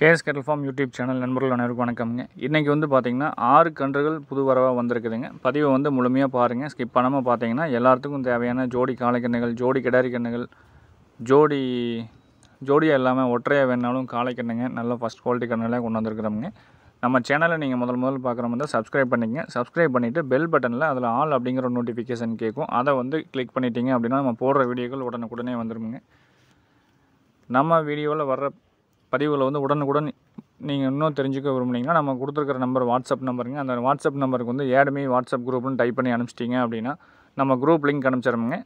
KS கேட்டல் form YouTube channel நண்பர்கள் அனைவருக்கும் வணக்கம்ங்க இன்றைக்கி வந்து பார்த்திங்கன்னா ஆறு கன்றுகள் புது வரவாக வந்திருக்குதுங்க பதிவை வந்து முழுமையாக பாருங்கள் ஸ்கிப் பண்ணாமல் பார்த்தீங்கன்னா எல்லாத்துக்கும் தேவையான ஜோடி காளைக்கண்ணுகள் ஜோடி கிடாரி கண்ணுகள் ஜோடி ஜோடியாக இல்லாமல் ஒற்றையாக வேணாலும் காலைக்கண்ணுங்க நல்லா ஃபஸ்ட் குவாலிட்டி கண்ணுகளாக கொண்டு வந்திருக்கிறோம்ங்க நம்ம சேனலை நீங்கள் முதல் முதல் பார்க்குற மாதிரி சப்ஸ்கிரைப் பண்ணிக்கங்க சப்ஸ்கிரைப் பண்ணிவிட்டு பெல் பட்டனில் அதில் ஆல் அப்படிங்கிற நோட்டிஃபிகேஷன் கேட்கும் அதை வந்து கிளிக் பண்ணிட்டீங்க அப்படின்னா நம்ம போடுற வீடியோக்கள் உடனுக்குடனே வந்துடுங்க நம்ம வீடியோவில் வர்ற பதிவுகளை வந்து உடனுக்குடன் நீங்கள் இன்னும் தெரிஞ்சுக்க விரும்புனீங்கன்னா நம்ம கொடுத்துருக்கிற நம்பர் வாட்ஸ்அப் நம்பருங்க அந்த வாட்ஸ்அப் நம்பருக்கு வந்து ஏடமே வாட்ஸ்அப் குரூப்னு டைப் பண்ணி அனுப்பிச்சிட்டிங்க அப்படின்னா நம்ம குரூப் லிங்க் அனுப்பிச்சிடமுங்க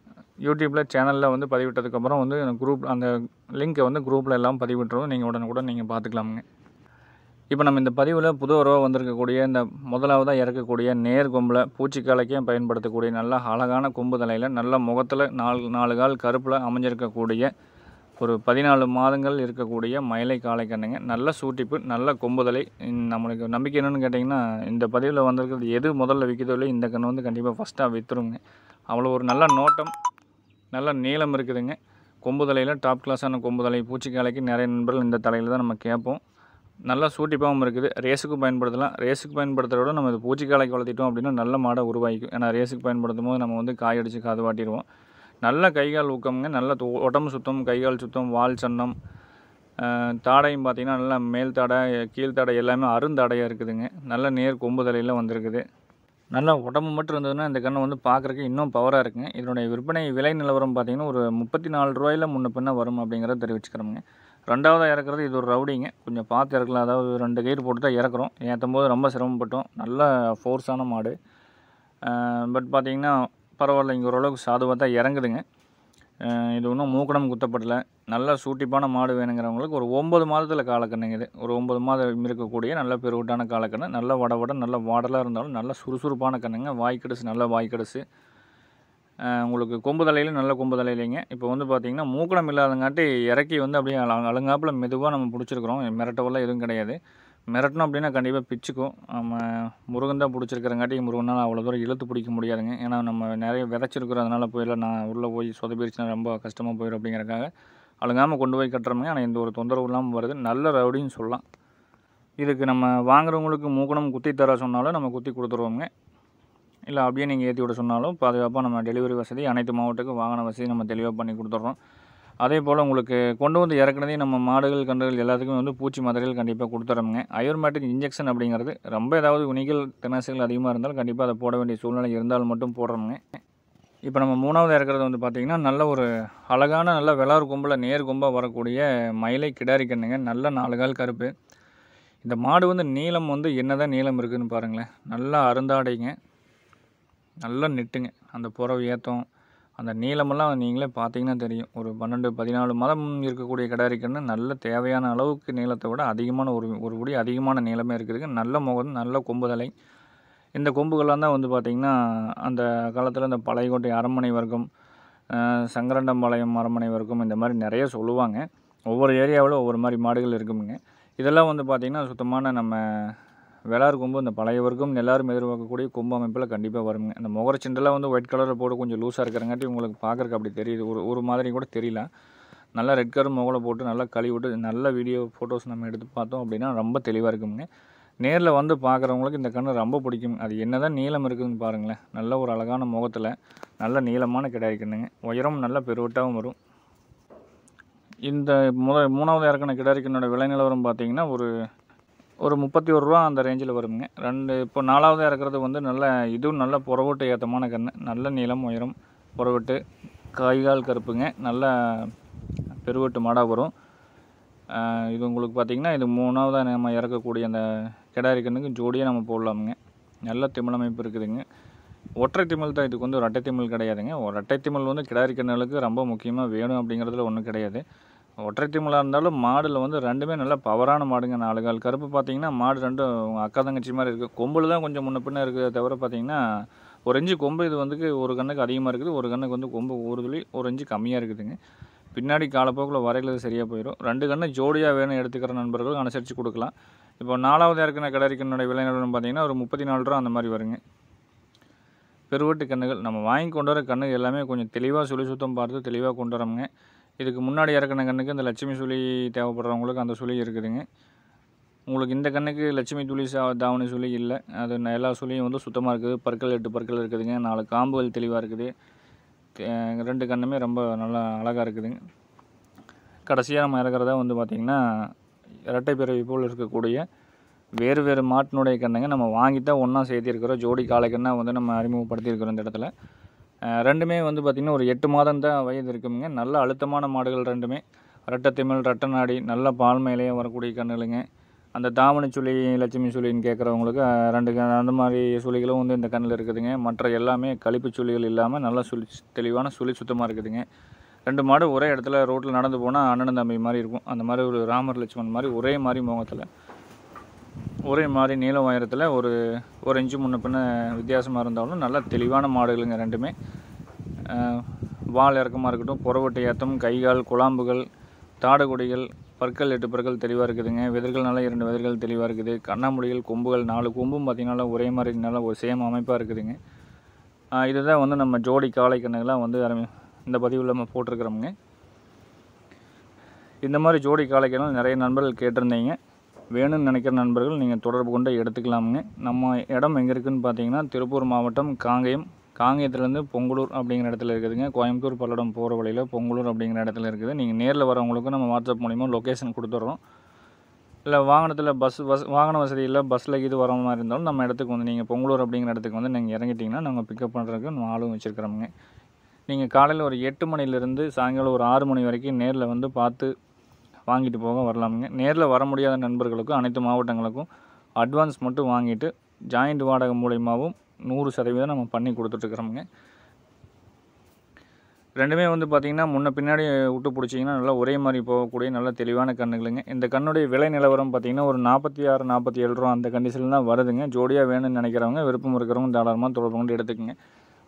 யூடியூப்பில் சேனலில் வந்து பதிவிட்டதுக்கப்புறம் வந்து குரூப் அந்த லிங்க்கை வந்து குரூப்பில் எல்லாம் பதிவிட்டுருவோம் நீங்கள் உடனுக்குடன் நீங்கள் பார்த்துக்கலாமுங்க இப்போ நம்ம இந்த பதிவில் புதுவராக வந்திருக்கக்கூடிய இந்த முதலாவதாக இறக்கக்கூடிய நேர் கொம்பில் பூச்சிக்காலைக்கும் பயன்படுத்தக்கூடிய நல்ல அழகான கொம்பு தலையில் நல்ல முகத்தில் நாலு நாலு கால் கருப்பில் அமைஞ்சிருக்கக்கூடிய ஒரு பதினாலு மாதங்கள் இருக்கக்கூடிய மயிலை காளை கண்ணுங்க நல்ல சூட்டிப்பு நல்ல கொம்புதலை நம்மளுக்கு நம்பிக்கை என்னென்னு கேட்டிங்கன்னா இந்த பதிவில் வந்திருக்கிறது எது முதல்ல விற்கிறதோ இல்லை இந்த கன்று வந்து கண்டிப்பாக ஃபஸ்ட்டாக விற்றுருங்க அவ்வளோ ஒரு நல்ல நோட்டம் நல்ல நீளம் இருக்குதுங்க கொம்புதலையில் டாப் கிளாஸான கொம்புதலை பூச்சிக்காலைக்கு நிறைய நண்பர்கள் இந்த தலையில் தான் நம்ம கேட்போம் நல்லா சூட்டிப்பாகவும் இருக்குது ரேஸுக்கு பயன்படுத்தலாம் ரேஸுக்கு பயன்படுத்துகிறத விட நம்ம இது பூச்சிக்காலைக்கு வளர்த்திட்டோம் அப்படின்னா நல்ல மாடை உருவாக்கும் ஏன்னா ரேஸுக்கு பயன்படுத்தும் போது நம்ம வந்து காயடிச்சு அடித்து காது வாட்டிடுவோம் நல்ல கைகால் ஊக்கம்ங்க நல்ல உடம்பு சுத்தம் கைகால் சுத்தம் வால் சன்னம் தாடையும் பார்த்திங்கன்னா நல்லா மேல் தடை கீழ்த்தாடை எல்லாமே அருந்தடையாக இருக்குதுங்க நல்ல நேர் கொம்பு தலையில் வந்திருக்குது நல்லா உடம்பு மட்டும் இருந்ததுன்னா இந்த கண்ணை வந்து பார்க்குறக்கு இன்னும் பவராக இருக்குங்க இதனுடைய விற்பனை விலை நிலவரம் பார்த்திங்கன்னா ஒரு முப்பத்தி நாலு ரூபாயில் முன்ன பின்ன வரும் அப்படிங்கிறத தெரிவிச்சுக்கிறோம்ங்க ரெண்டாவதாக இறக்குறது இது ஒரு ரவுடிங்க கொஞ்சம் பார்த்து இறக்கலாம் அதாவது ரெண்டு கயிறு போட்டு தான் இறக்குறோம் ஏற்றும் போது ரொம்ப சிரமப்பட்டோம் நல்ல ஃபோர்ஸான மாடு பட் பார்த்திங்கன்னா பரவாயில்ல இங்கே ஓரளவுக்கு சாதுவாக தான் இறங்குதுங்க இது ஒன்றும் மூக்கணம் குத்தப்படலை நல்லா சூட்டிப்பான மாடு வேணுங்கிறவங்களுக்கு ஒரு ஒம்பது மாதத்தில் காலக்கண்ணுங்க இது ஒரு ஒம்பது மாதம் இருக்கக்கூடிய நல்ல பெருவிட்டான காலக்கண்ணு நல்ல வட வட நல்ல வாடலாக இருந்தாலும் நல்ல சுறுசுறுப்பான கண்ணுங்க வாய்க்கடுசு நல்ல வாய்க்கடுசு உங்களுக்கு கொம்பு தலையிலும் நல்ல கொம்பு தலையிலைங்க இப்போ வந்து பார்த்திங்கன்னா மூக்கணம் இல்லாதங்காட்டி இறக்கி வந்து அப்படியே அழுங்காப்பில் மெதுவாக நம்ம பிடிச்சிருக்கிறோம் மிரட்டவெல்லாம் எதுவும் கிடையாது மிரட்டணும் அப்படின்னா கண்டிப்பாக பிச்சுக்கும் நம்ம முருகன் தான் பிடிச்சிருக்கிறங்காட்டி முருகனால் அவ்வளோ தூரம் இழுத்து பிடிக்க முடியாதுங்க ஏன்னா நம்ம நிறைய விதைச்சிருக்கிறோம் அதனால் போயில நான் உள்ளே போய் சொதப்பிடுச்சுன்னா ரொம்ப கஷ்டமாக போயிடும் அப்படிங்கிறக்காக அழுங்காமல் கொண்டு போய் கட்டுறோமே ஆனால் எந்த ஒரு தொந்தரவு இல்லாமல் வருது நல்ல ரவுடின்னு சொல்லலாம் இதுக்கு நம்ம வாங்குறவங்களுக்கு மூக்கணம் குத்தி தர சொன்னாலும் நம்ம குத்தி கொடுத்துருவோங்க இல்லை அப்படியே நீங்கள் ஏற்றி விட சொன்னாலும் பாதுகாப்பாக நம்ம டெலிவரி வசதி அனைத்து மாவட்டத்துக்கும் வாகன வசதி நம்ம தெளிவாக பண்ணி கொடுத்துட்றோம் அதே போல் உங்களுக்கு கொண்டு வந்து இறக்குனதே நம்ம மாடுகள் கன்றுகள் எல்லாத்துக்குமே வந்து பூச்சி மாதிரிகள் கண்டிப்பாக கொடுத்துறோமுங்க அயோர்மேட்டிக் இன்ஜெக்ஷன் அப்படிங்கிறது ரொம்ப ஏதாவது உணிகள் தினசுகள் அதிகமாக இருந்தால் கண்டிப்பாக அதை போட வேண்டிய சூழ்நிலை இருந்தால் மட்டும் போடுறோம்ங்க இப்போ நம்ம மூணாவது இறக்குறது வந்து பார்த்திங்கன்னா நல்ல ஒரு அழகான நல்ல விளாறு கொம்பில் நேர் கொம்பாக வரக்கூடிய மயிலை கிடாரிக்கண்ணுங்க நல்ல நாலு கால் கருப்பு இந்த மாடு வந்து நீளம் வந்து என்ன நீளம் இருக்குதுன்னு பாருங்களேன் நல்லா அருந்தாடைங்க நல்லா நெட்டுங்க அந்த புறவு ஏற்றம் அந்த நீளமெல்லாம் நீங்களே பார்த்தீங்கன்னா தெரியும் ஒரு பன்னெண்டு பதினாலு மதம் இருக்கக்கூடிய கடாரிக்கன்று நல்ல தேவையான அளவுக்கு நீளத்தை விட அதிகமான ஒரு ஒரு குடி அதிகமான நீளமே இருக்குதுங்க நல்ல முகம் நல்ல கொம்பு தலை இந்த கொம்புகள்லாம் தான் வந்து பார்த்திங்கன்னா அந்த காலத்தில் இந்த பழையகோட்டை அரண்மனை வர்க்கம் சங்கரண்டம்பாளையம் அரண்மனை வர்க்கம் இந்த மாதிரி நிறைய சொல்லுவாங்க ஒவ்வொரு ஏரியாவில் ஒவ்வொரு மாதிரி மாடுகள் இருக்குமுங்க இதெல்லாம் வந்து பார்த்திங்கன்னா சுத்தமான நம்ம வேளார் கொம்பு இந்த பழைய வர்க்கம் எல்லாரும் எதிர்பார்க்கக்கூடிய கொம்பு அமைப்பில் கண்டிப்பாக வருங்க இந்த முகர சிண்டெல்லாம் வந்து ஒயிட் கலரில் போட்டு கொஞ்சம் லூஸாக இருக்கிறங்காட்டி உங்களுக்கு பார்க்குறக்கு அப்படி தெரியுது ஒரு ஒரு மாதிரி கூட தெரியல நல்லா ரெட் கலர் முகலை போட்டு நல்லா கழுவி விட்டு நல்ல வீடியோ ஃபோட்டோஸ் நம்ம எடுத்து பார்த்தோம் அப்படின்னா ரொம்ப தெளிவாக இருக்குங்க நேரில் வந்து பார்க்குறவங்களுக்கு இந்த கன்று ரொம்ப பிடிக்கும் அது என்ன தான் நீளம் இருக்குதுன்னு பாருங்களேன் நல்ல ஒரு அழகான முகத்தில் நல்ல நீளமான கிடையாது உயரம் நல்ல பெருவட்டாகவும் வரும் இந்த முத மூணாவது இறக்கின கிடாரிக்கனோட விலை நிலவரம் பார்த்திங்கன்னா ஒரு ஒரு முப்பத்தி ஒரு ரூபா அந்த ரேஞ்சில் வருங்க ரெண்டு இப்போ நாலாவது இறக்குறது வந்து நல்ல இதுவும் நல்ல புறவட்டு ஏற்றமான கன்று நல்ல நீளம் உயரம் புறவட்டு காய்கால் கருப்புங்க நல்ல பெருவட்டு மாடாக வரும் இது உங்களுக்கு பார்த்திங்கன்னா இது மூணாவதாக நம்ம இறக்கக்கூடிய அந்த கிடாரி கண்ணுக்கு ஜோடியாக நம்ம போடலாமுங்க நல்ல திமிழ் அமைப்பு இருக்குதுங்க ஒற்றை திமிழ் தான் இதுக்கு வந்து ரெட்டை திமிழ் கிடையாதுங்க ரெட்டை திமிழ் வந்து கிடாரி கண்ணுகளுக்கு ரொம்ப முக்கியமாக வேணும் அப்படிங்கிறதுல ஒன்றும் கிடையாது ஒற்றை டீமில் இருந்தாலும் மாடில் வந்து ரெண்டுமே நல்லா பவரான மாடுங்க நாலு கால் கருப்பு பார்த்தீங்கன்னா மாடு ரெண்டும் அக்கா தங்கச்சி மாதிரி இருக்குது கொம்பில் தான் கொஞ்சம் முன்ன பின்னே இருக்குது தவிர பார்த்தீங்கன்னா ஒரு இஞ்சி கொம்பு இது வந்து ஒரு கண்ணுக்கு அதிகமாக இருக்குது ஒரு கண்ணுக்கு வந்து கொம்பு ஊறுதுலி ஒரு இஞ்சி கம்மியாக இருக்குதுங்க பின்னாடி காலப்போக்கில் வரையில் சரியாக போயிடும் ரெண்டு கண்ணு ஜோடியாக வேணும் எடுத்துக்கிற நண்பர்களும் அனுசரித்து கொடுக்கலாம் இப்போ நாலாவது இருக்கிற கடற்கனுடைய விலை நிலவரம் பார்த்தீங்கன்னா ஒரு முப்பத்தி நாலு ரூபா அந்த மாதிரி வருங்க பெருவட்டு கண்ணுகள் நம்ம வாங்கி கொண்டு வர கண்ணுகள் எல்லாமே கொஞ்சம் தெளிவாக சுழி சுத்தம் பார்த்து தெளிவாக கொண்டு வரோங்க இதுக்கு முன்னாடி இறக்குன கண்ணுக்கு இந்த லட்சுமி சுழி தேவைப்படுறவங்களுக்கு அந்த சுழி இருக்குதுங்க உங்களுக்கு இந்த கண்ணுக்கு லட்சுமி துளி சா தாவணி சுழி இல்லை அது எல்லா சுழியும் வந்து சுத்தமாக இருக்குது பற்கள் எட்டு பற்கள் இருக்குதுங்க நாலு காம்புகள் தெளிவாக இருக்குது ரெண்டு கண்ணுமே ரொம்ப நல்லா அழகாக இருக்குதுங்க கடைசியாக நம்ம இறக்குறதா வந்து பார்த்திங்கன்னா இரட்டை பிறவி போல் இருக்கக்கூடிய வேறு வேறு மாட்டினுடைய கண்ணுங்க நம்ம வாங்கி தான் ஒன்றா சேர்த்திருக்கிறோம் ஜோடி காலைக்கண்ணாக வந்து நம்ம அறிமுகப்படுத்தியிருக்கிறோம் இந்த இடத்துல ரெண்டுமே வந்து பார்த்திங்கன்னா ஒரு எட்டு மாதம் தான் வயது இருக்குங்க நல்ல அழுத்தமான மாடுகள் ரெண்டுமே ரெட்டத்திமிழ் ரெட்ட நாடி நல்ல பால் மேலேயே வரக்கூடிய கண்ணுகளுங்க அந்த தாமணி சுழி லட்சுமி சுழின்னு கேட்குறவங்களுக்கு ரெண்டு அந்த மாதிரி சுழிகளும் வந்து இந்த கண்ணில் இருக்குதுங்க மற்ற எல்லாமே கழிப்பு சுழிகள் இல்லாமல் நல்லா சுழி தெளிவான சுழி சுத்தமாக இருக்குதுங்க ரெண்டு மாடு ஒரே இடத்துல ரோட்டில் நடந்து போனால் அண்ணன் தம்பி மாதிரி இருக்கும் அந்த மாதிரி ஒரு ராமர் லட்சுமன் மாதிரி ஒரே மாதிரி முகத்தில் ஒரே மாதிரி நீல உயரத்தில் ஒரு ஒரு இன்ச்சு முன்ன பின்ன வித்தியாசமாக இருந்தாலும் நல்லா தெளிவான மாடுகளுங்க ரெண்டுமே வால் இறக்கமாக இருக்கட்டும் புறவட்டை ஏற்றம் கைகால் குழாம்புகள் தாடகுடிகள் பற்கள் எட்டு பற்கள் தெளிவாக இருக்குதுங்க விதர்கள் நல்லா இரண்டு விதர்கள் தெளிவாக இருக்குது கண்ணாமுடிகள் கொம்புகள் நாலு கொம்பும் பார்த்திங்கனால ஒரே மாதிரி நல்லா ஒரு சேம் அமைப்பாக இருக்குதுங்க இதுதான் வந்து நம்ம ஜோடி காளை கண்ணுகளாக வந்து இந்த பதிவில் நம்ம போட்டிருக்கிறோமுங்க இந்த மாதிரி ஜோடி காளைக்கெல்லாம் நிறைய நண்பர்கள் கேட்டிருந்தீங்க வேணும்னு நினைக்கிற நண்பர்கள் நீங்கள் தொடர்பு கொண்டு எடுத்துக்கலாமுங்க நம்ம இடம் எங்கே இருக்குதுன்னு பார்த்தீங்கன்னா திருப்பூர் மாவட்டம் காங்கயம் காங்கயத்துலேருந்து பொங்கலூர் அப்படிங்கிற இடத்துல இருக்குதுங்க கோயம்புத்தூர் பல்லடம் போகிற வழியில் பொங்கலூர் அப்படிங்கிற இடத்துல இருக்குது நீங்கள் நேரில் வரவங்களுக்கும் நம்ம வாட்ஸ்அப் மூலிமா லொக்கேஷன் கொடுத்துட்றோம் இல்லை வாகனத்தில் பஸ் வச வாகன வசதி இல்லை பஸ்ஸில் இது வர மாதிரி இருந்தாலும் நம்ம இடத்துக்கு வந்து நீங்கள் பொங்கலூர் அப்படிங்கிற இடத்துக்கு வந்து நீங்கள் இறங்கிட்டிங்கன்னா நாங்கள் பிக்கப் பண்ணுறதுக்கு நம்ம ஆளும் வச்சுருக்கிறோமுங்க நீங்கள் காலையில் ஒரு எட்டு மணிலேருந்து சாயங்காலம் ஒரு ஆறு மணி வரைக்கும் நேரில் வந்து பார்த்து வாங்கிட்டு போக வரலாமுங்க நேரில் வர முடியாத நண்பர்களுக்கும் அனைத்து மாவட்டங்களுக்கும் அட்வான்ஸ் மட்டும் வாங்கிட்டு ஜாயிண்ட் வாடகை மூலயமாவும் நூறு சதவீதம் நம்ம பண்ணி கொடுத்துட்ருக்குறோமுங்க ரெண்டுமே வந்து பார்த்திங்கன்னா முன்ன பின்னாடி விட்டு பிடிச்சிங்கன்னா நல்லா ஒரே மாதிரி போகக்கூடிய நல்ல தெளிவான கண்ணுகளுங்க இந்த கண்ணுடைய விலை நிலவரம் பார்த்திங்கன்னா ஒரு நாற்பத்தி ஆறு நாற்பத்தி ஏழு ரூபா அந்த கண்டிஷனில் தான் வருதுங்க ஜோடியாக வேணும்னு நினைக்கிறவங்க விருப்பம் இருக்கிறவங்க தாராளமாக தொடர்பு கொண்டு எடுத்துக்கோங்க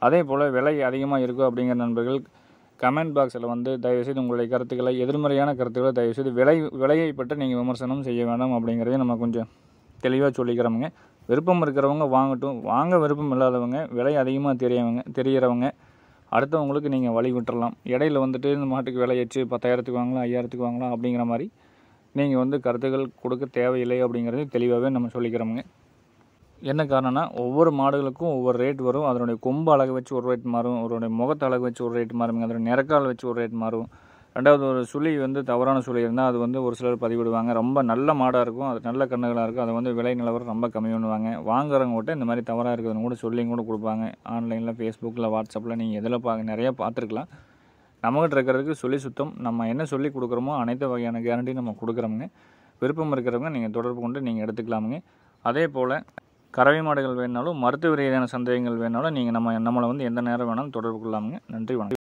அதே போல் விலை அதிகமாக இருக்கும் அப்படிங்கிற நண்பர்கள் கமெண்ட் பாக்ஸில் வந்து தயவுசெய்து உங்களுடைய கருத்துக்களை எதிர்மறையான கருத்துக்களை தயவுசெய்து விலை விலையை பற்றி நீங்கள் விமர்சனம் செய்ய வேண்டாம் அப்படிங்கிறதையும் நம்ம கொஞ்சம் தெளிவாக சொல்லிக்கிறோமுங்க விருப்பம் இருக்கிறவங்க வாங்கட்டும் வாங்க விருப்பம் இல்லாதவங்க விலை அதிகமாக தெரியவங்க தெரிகிறவங்க அடுத்தவங்களுக்கு நீங்கள் வழி விட்டுறலாம் இடையில வந்துட்டு இந்த மாட்டுக்கு விலையச்சு பத்தாயிரத்துக்கு வாங்கலாம் ஐயாயிரத்துக்கு வாங்கலாம் அப்படிங்கிற மாதிரி நீங்கள் வந்து கருத்துக்கள் கொடுக்க தேவையில்லை அப்படிங்கிறது தெளிவாகவே நம்ம சொல்லிக்கிறோமுங்க என்ன காரணம்னா ஒவ்வொரு மாடுகளுக்கும் ஒவ்வொரு ரேட் வரும் அதனுடைய கொம்பு அழகு வச்சு ஒரு ரேட் மாறும் அவருடைய முகத்து அழகு வச்சு ஒரு ரேட் மாறும் அதனுடைய நிறக்கால் வச்சு ஒரு ரேட் மாறும் ரெண்டாவது ஒரு சுழி வந்து தவறான சுழி இருந்தால் அது வந்து ஒரு சிலர் பதிவிடுவாங்க ரொம்ப நல்ல மாடாக இருக்கும் அது நல்ல கண்ணுகளாக இருக்கும் அதை வந்து விலை நிலவரம் ரொம்ப கம்மி பண்ணுவாங்க வாங்குறவங்க கூட இந்த மாதிரி தவறாக இருக்குதுன்னு கூட சொல்லியும் கூட கொடுப்பாங்க ஆன்லைனில் ஃபேஸ்புக்கில் வாட்ஸ்அப்பில் நீங்கள் எதில் பார்க்க நிறையா பார்த்துருக்கலாம் நம்மகிட்ட இருக்கிறதுக்கு சொல்லி சுத்தம் நம்ம என்ன சொல்லி கொடுக்குறோமோ அனைத்து வகையான கேரண்டி நம்ம கொடுக்குறோமுங்க விருப்பம் இருக்கிறவங்க நீங்கள் தொடர்பு கொண்டு நீங்கள் எடுத்துக்கலாமுங்க அதே போல் கறவை மாடுகள் வேணாலும் மருத்துவ ரீதியான சந்தேகங்கள் வேணாலும் நீங்கள் நம்ம நம்மளை வந்து எந்த நேரம் வேணாலும் தொடர்பு கொள்ளாமங்க நன்றி வணக்கம்